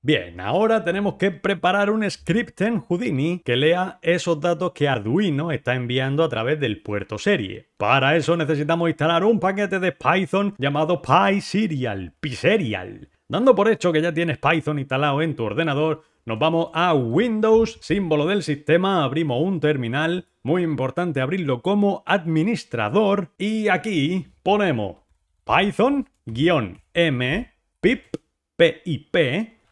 Bien, ahora tenemos que preparar un script en Houdini que lea esos datos que Arduino está enviando a través del puerto serie. Para eso necesitamos instalar un paquete de Python llamado PySerial, PySerial. Dando por hecho que ya tienes Python instalado en tu ordenador, nos vamos a Windows, símbolo del sistema, abrimos un terminal, muy importante abrirlo como administrador y aquí ponemos python-m pip pip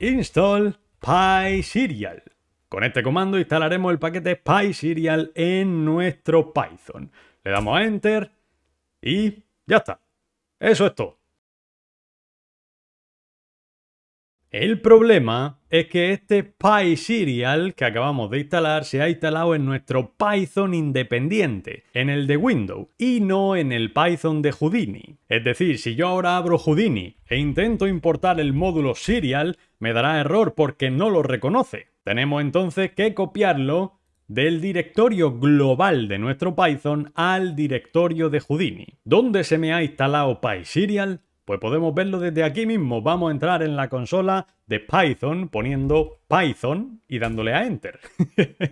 install PySerial. Con este comando instalaremos el paquete PySerial en nuestro Python. Le damos a Enter y ya está. Eso es todo. El problema es que este PySerial que acabamos de instalar se ha instalado en nuestro Python independiente, en el de Windows, y no en el Python de Houdini. Es decir, si yo ahora abro Houdini e intento importar el módulo serial, me dará error porque no lo reconoce. Tenemos entonces que copiarlo del directorio global de nuestro Python al directorio de Houdini. ¿Dónde se me ha instalado PySerial? Pues podemos verlo desde aquí mismo. Vamos a entrar en la consola de Python poniendo Python y dándole a Enter.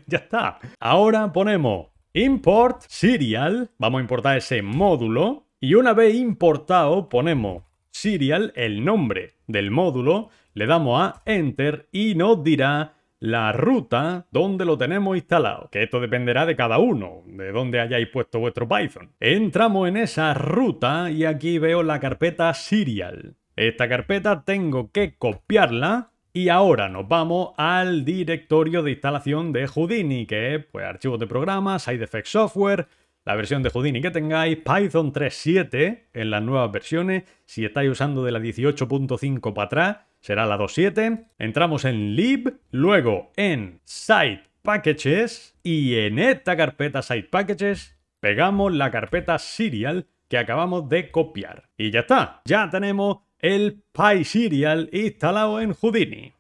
ya está. Ahora ponemos import serial. Vamos a importar ese módulo. Y una vez importado ponemos serial, el nombre del módulo. Le damos a Enter y nos dirá la ruta donde lo tenemos instalado, que esto dependerá de cada uno, de dónde hayáis puesto vuestro Python. Entramos en esa ruta y aquí veo la carpeta serial. Esta carpeta tengo que copiarla y ahora nos vamos al directorio de instalación de Houdini, que es pues, archivos de programas, side effects software, la versión de Houdini que tengáis, Python 3.7 en las nuevas versiones, si estáis usando de la 18.5 para atrás, será la 2.7. Entramos en lib, luego en site packages y en esta carpeta site packages pegamos la carpeta serial que acabamos de copiar. Y ya está, ya tenemos el PySerial instalado en Houdini.